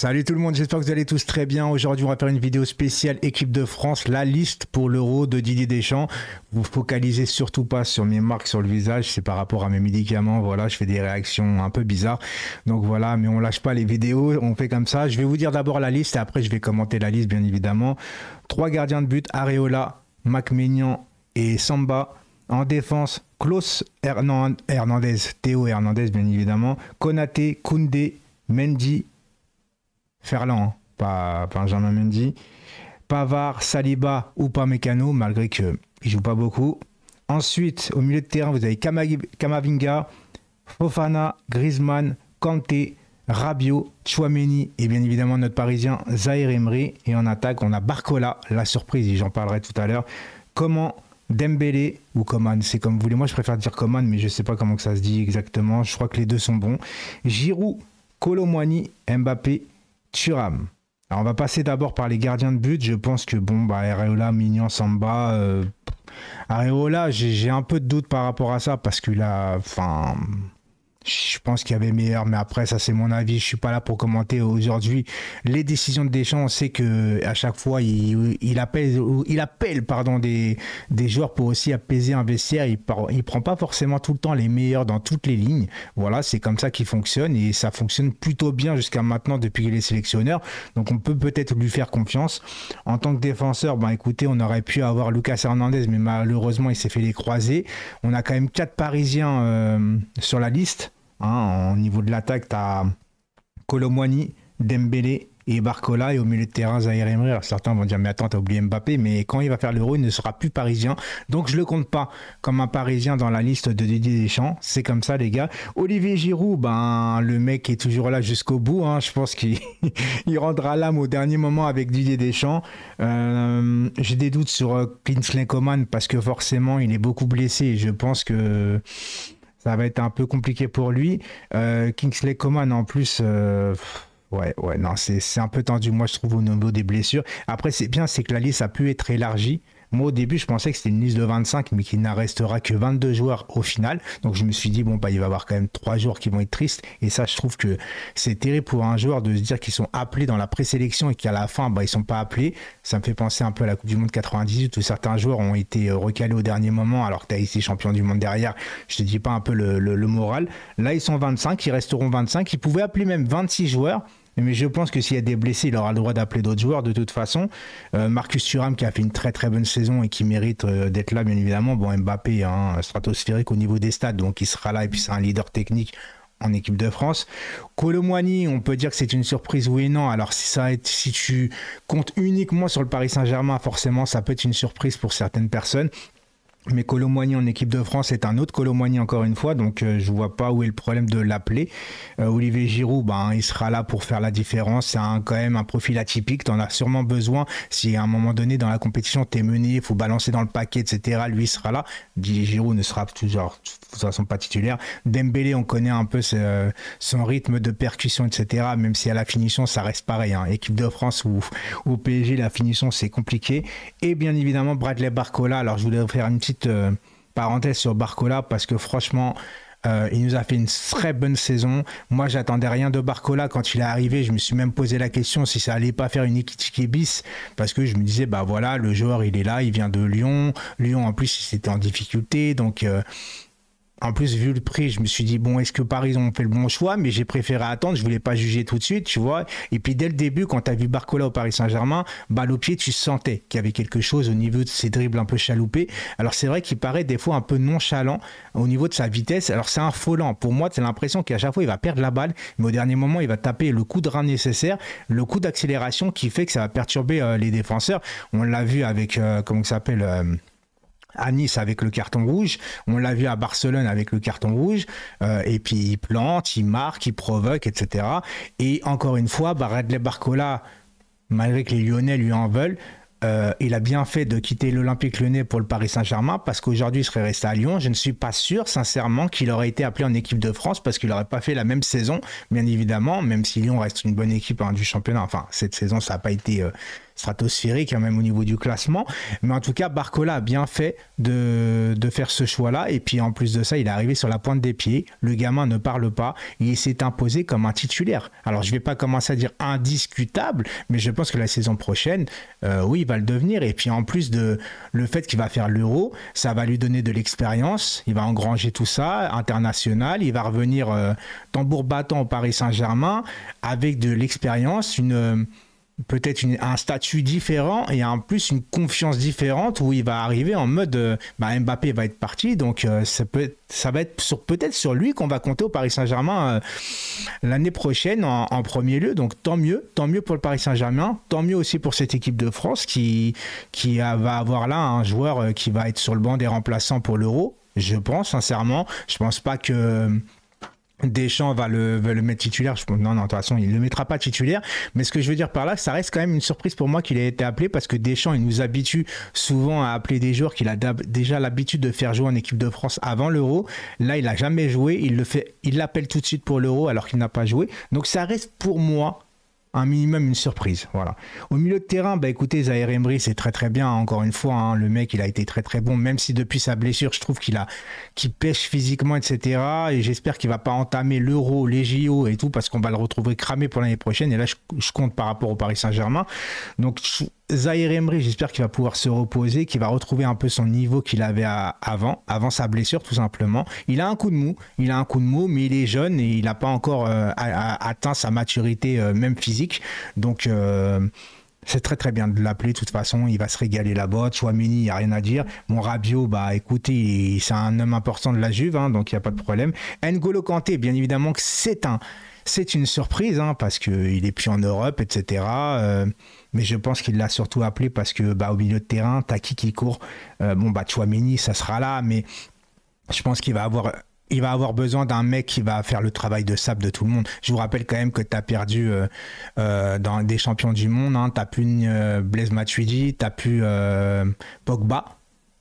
Salut tout le monde, j'espère que vous allez tous très bien. Aujourd'hui, on va faire une vidéo spéciale équipe de France, la liste pour l'euro de Didier Deschamps. Vous focalisez surtout pas sur mes marques sur le visage, c'est par rapport à mes médicaments. Voilà, je fais des réactions un peu bizarres. Donc voilà, mais on lâche pas les vidéos, on fait comme ça. Je vais vous dire d'abord la liste et après je vais commenter la liste bien évidemment. Trois gardiens de but, Areola, MacMignan et Samba. En défense, Klaus Hernandez, Théo Hernandez bien évidemment, Konaté, Koundé, Mendy Ferland, hein. pas Benjamin Mendy. Pavard, Saliba ou pas Mécano, malgré qu'il ne joue pas beaucoup. Ensuite, au milieu de terrain, vous avez Kamavinga, Fofana, Griezmann, Kanté, Rabiot, Chouameni et bien évidemment notre Parisien Zahir Emery. Et en attaque, on a Barcola, la surprise, et j'en parlerai tout à l'heure. Comment Dembélé ou Coman, c'est comme vous voulez. Moi, je préfère dire Coman, mais je ne sais pas comment que ça se dit exactement. Je crois que les deux sont bons. Giroud, Colomwani, Mbappé, Turam. Alors on va passer d'abord par les gardiens de but. Je pense que bon, bah Areola, Mignon, Samba. Euh, Areola, j'ai un peu de doute par rapport à ça parce qu'il a, enfin, je pense qu'il y avait meilleur, mais après, ça c'est mon avis. Je suis pas là pour commenter aujourd'hui les décisions de Deschamps. On sait que à chaque fois, il, appelle, il appelle pardon, des, joueurs pour aussi apaiser un vestiaire. Il, il prend pas forcément tout le temps les meilleurs dans toutes les lignes. Voilà, c'est comme ça qu'il fonctionne et ça fonctionne plutôt bien jusqu'à maintenant depuis qu'il est sélectionneur. Donc on peut peut-être lui faire confiance. En tant que défenseur, ben écoutez, on aurait pu avoir Lucas Hernandez, mais malheureusement, il s'est fait les croiser. On a quand même quatre Parisiens euh, sur la liste. Hein, au niveau de l'attaque, tu as Colomwani, Dembélé et Barcola et au milieu de terrain Zaire Emery. certains vont dire mais attends t'as oublié Mbappé mais quand il va faire l'Euro il ne sera plus parisien donc je le compte pas comme un parisien dans la liste de Didier Deschamps c'est comme ça les gars Olivier Giroud ben le mec est toujours là jusqu'au bout hein. je pense qu'il rendra l'âme au dernier moment avec Didier Deschamps euh, j'ai des doutes sur euh, Kingsley Coman parce que forcément il est beaucoup blessé et je pense que ça va être un peu compliqué pour lui. Euh, Kingsley Coman en plus. Euh, ouais, ouais, non, c'est un peu tendu, moi, je trouve, au niveau des blessures. Après, c'est bien, c'est que la liste a pu être élargie. Moi, au début, je pensais que c'était une liste de 25, mais qu'il n'en restera que 22 joueurs au final. Donc, je me suis dit, bon, bah, il va y avoir quand même trois joueurs qui vont être tristes. Et ça, je trouve que c'est terrible pour un joueur de se dire qu'ils sont appelés dans la présélection et qu'à la fin, ils bah, ils sont pas appelés. Ça me fait penser un peu à la Coupe du Monde 98 où certains joueurs ont été euh, recalés au dernier moment alors que tu as champion du monde derrière. Je te dis pas un peu le, le moral. Là, ils sont 25, ils resteront 25. Ils pouvaient appeler même 26 joueurs. Mais je pense que s'il y a des blessés, il aura le droit d'appeler d'autres joueurs de toute façon. Euh, Marcus Thuram qui a fait une très très bonne saison et qui mérite euh, d'être là, bien évidemment. Bon, Mbappé, hein, stratosphérique au niveau des stades, donc il sera là et puis c'est un leader technique en équipe de France. Colomwani, on peut dire que c'est une surprise, oui et non. Alors si, ça si tu comptes uniquement sur le Paris Saint-Germain, forcément ça peut être une surprise pour certaines personnes. Mais Colomoigny en équipe de France est un autre Colomoigny encore une fois, donc je euh, je vois pas où est le problème de l'appeler. Euh, Olivier Giroud, ben il sera là pour faire la différence. C'est quand même un profil atypique, t'en as sûrement besoin. Si à un moment donné dans la compétition t'es mené, il faut balancer dans le paquet, etc. Lui sera là. Olivier Giroud ne sera toujours de toute façon pas titulaire. Dembélé, on connaît un peu son rythme de percussion, etc. Même si à la finition ça reste pareil. Hein. Équipe de France ou PSG la finition c'est compliqué. Et bien évidemment Bradley Barcola. Alors je voulais vous faire une petite euh, parenthèse sur Barcola parce que franchement, euh, il nous a fait une très bonne saison. Moi, j'attendais rien de Barcola quand il est arrivé. Je me suis même posé la question si ça allait pas faire une équipe bis parce que je me disais bah voilà, le joueur il est là, il vient de Lyon. Lyon en plus, il s'était en difficulté, donc euh, en plus, vu le prix, je me suis dit, bon, est-ce que Paris ont fait le bon choix Mais j'ai préféré attendre, je voulais pas juger tout de suite, tu vois. Et puis, dès le début, quand tu as vu Barcola au Paris Saint-Germain, balle au pied, tu sentais qu'il y avait quelque chose au niveau de ses dribbles un peu chaloupés. Alors, c'est vrai qu'il paraît des fois un peu nonchalant au niveau de sa vitesse. Alors, c'est un folant. Pour moi, c'est l'impression qu'à chaque fois, il va perdre la balle, mais au dernier moment, il va taper le coup de rein nécessaire, le coup d'accélération qui fait que ça va perturber euh, les défenseurs. On l'a vu avec, euh, comment ça s'appelle euh, à Nice avec le carton rouge, on l'a vu à Barcelone avec le carton rouge, euh, et puis il plante, il marque, il provoque, etc. Et encore une fois, bah, Radley Barcola, malgré que les Lyonnais lui en veulent, euh, il a bien fait de quitter l'Olympique lyonnais pour le Paris Saint-Germain parce qu'aujourd'hui il serait resté à Lyon. Je ne suis pas sûr, sincèrement, qu'il aurait été appelé en équipe de France parce qu'il n'aurait pas fait la même saison, bien évidemment, même si Lyon reste une bonne équipe hein, du championnat. Enfin, cette saison, ça n'a pas été. Euh, stratosphérique, quand hein, même au niveau du classement. Mais en tout cas, Barcola a bien fait de, faire ce choix-là. Et puis en plus de ça, il est arrivé sur la pointe des pieds. Le gamin ne parle pas. Et il s'est imposé comme un titulaire. Alors je ne vais pas commencer à dire indiscutable, mais je pense que la saison prochaine, euh, oui, il va le devenir. Et puis en plus de le fait qu'il va faire l'euro, ça va lui donner de l'expérience. Il va engranger tout ça, international. Il va revenir euh, tambour battant au Paris Saint-Germain avec de l'expérience, une peut-être un statut différent et en plus une confiance différente où il va arriver en mode euh, bah, Mbappé va être parti donc euh, ça peut ça va être sur peut-être sur lui qu'on va compter au Paris Saint-Germain euh, l'année prochaine en, premier lieu donc tant mieux tant mieux pour le Paris Saint-Germain tant mieux aussi pour cette équipe de France qui qui va avoir là un joueur qui va être sur le banc des remplaçants pour l'Euro je pense sincèrement je pense pas que Deschamps va le, va le mettre titulaire. non, non, de toute façon, il ne le mettra pas titulaire. Mais ce que je veux dire par là, ça reste quand même une surprise pour moi qu'il ait été appelé parce que Deschamps, il nous habitue souvent à appeler des joueurs qu'il a déjà l'habitude de faire jouer en équipe de France avant l'Euro. Là, il n'a jamais joué. Il il l'appelle tout de suite pour l'Euro alors qu'il n'a pas joué. Donc, ça reste pour moi minimum une surprise. Voilà. Au milieu de terrain, bah écoutez, Zaire Emery, c'est très très bien. encore une fois, hein, le mec, il a été très très bon, même si depuis sa blessure, je trouve qu'il a, qu'il pêche physiquement, etc. Et j'espère qu'il va pas entamer l'Euro, les JO et tout, parce qu'on va le retrouver cramé pour l'année prochaine. Et là, je, compte par rapport au Paris Saint-Germain. Donc Zahir Emery, j'espère qu'il va pouvoir se reposer, qu'il va retrouver un peu son niveau qu'il avait avant, avant sa blessure tout simplement. Il a un coup de mou, il a un coup de mou, mais il est jeune et il n'a pas encore euh, atteint sa maturité euh, même physique. Donc euh, c'est très très bien de l'appeler. De toute façon, il va se régaler la botte. soit il n'y a rien à dire. Mon Rabio, bah écoutez, c'est un homme important de la Juve, hein, donc il n'y a pas de problème. N'Golo Kanté, bien évidemment, que c'est un c'est une surprise hein, parce qu'il est plus en Europe, etc. Euh, mais je pense qu'il l'a surtout appelé parce que bah, au milieu de terrain, ta qui qui court. Euh, bon, bah, mini ça sera là, mais je pense qu'il va avoir il va avoir besoin d'un mec qui va faire le travail de sable de tout le monde. Je vous rappelle quand même que tu as perdu euh, dans des champions du monde. Hein, tu n'as plus Blaise Matuidi, tu n'as plus Pogba.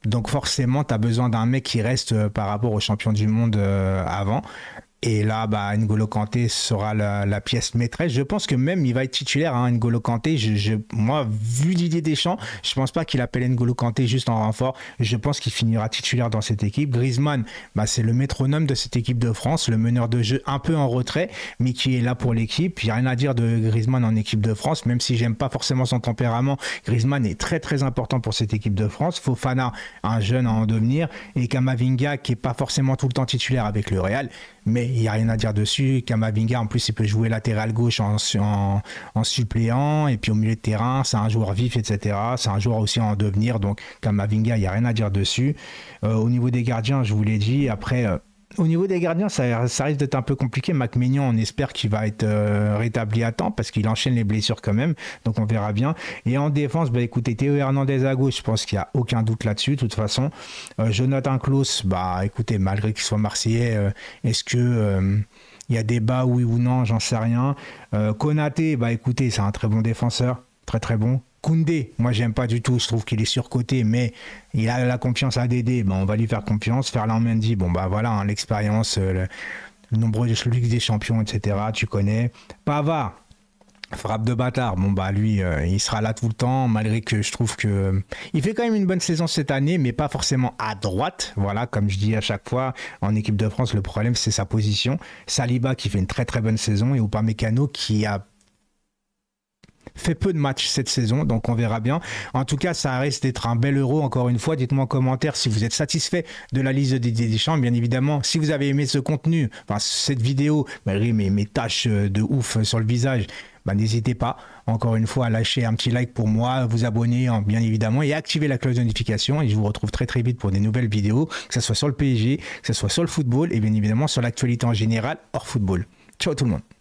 Donc forcément, tu as besoin d'un mec qui reste par rapport aux champions du monde avant. Et là, bah, N'Golo Kanté sera la, pièce maîtresse. Je pense que même il va être titulaire, hein, N'Golo Kanté. Je, moi, vu l'idée des champs, je pense pas qu'il appelle N'Golo Kanté juste en renfort. Je pense qu'il finira titulaire dans cette équipe. Griezmann, bah, c'est le métronome de cette équipe de France, le meneur de jeu un peu en retrait, mais qui est là pour l'équipe. Il n'y a rien à dire de Griezmann en équipe de France, même si j'aime pas forcément son tempérament. Griezmann est très très important pour cette équipe de France. Fofana, un jeune à en devenir, et Kamavinga, qui n'est pas forcément tout le temps titulaire avec le Real, mais il n'y a rien à dire dessus. Kamavinga, en plus, il peut jouer latéral gauche en, en, suppléant. Et puis au milieu de terrain, c'est un joueur vif, etc. C'est un joueur aussi en devenir. Donc Kamavinga, il n'y a rien à dire dessus. Euh, au niveau des gardiens, je vous l'ai dit. Après, euh, au niveau des gardiens, ça, risque d'être un peu compliqué. Mac on espère qu'il va être euh, rétabli à temps parce qu'il enchaîne les blessures quand même. Donc on verra bien. Et en défense, bah, écoutez, Théo Hernandez à gauche, je pense qu'il n'y a aucun doute là-dessus. De toute façon, euh, Jonathan Klaus, bah écoutez, malgré qu'il soit marseillais, euh, est-ce que il y a bas oui ou non, j'en sais rien. Konaté, bah écoutez, c'est un très bon défenseur, très très bon. Koundé, moi j'aime pas du tout, je trouve qu'il est surcoté, mais il a la confiance à Dédé, on va lui faire confiance. Ferland Mendy, bon bah voilà, hein, l'expérience, euh, le, nombreux Ligue des Champions, etc. Tu connais. Pavard, frappe de bâtard. Bon bah lui, euh, il sera là tout le temps, malgré que je trouve que euh, il fait quand même une bonne saison cette année, mais pas forcément à droite. Voilà, comme je dis à chaque fois en équipe de France, le problème c'est sa position. Saliba qui fait une très très bonne saison et Mécano qui a fait peu de matchs cette saison, donc on verra bien. En tout cas, ça reste d'être un bel euro, encore une fois. Dites-moi en commentaire si vous êtes satisfait de la liste des Didier bien évidemment. Si vous avez aimé ce contenu, enfin, cette vidéo, malgré mes, mes tâches euh, de ouf sur le visage, bah, n'hésitez pas encore une fois à lâcher un petit like pour moi, vous abonner hein, bien évidemment et activer la cloche de notification et je vous retrouve très très vite pour des nouvelles vidéos, que ce soit sur le PSG, que ce soit sur le football et bien évidemment sur l'actualité en général hors football. Ciao tout le monde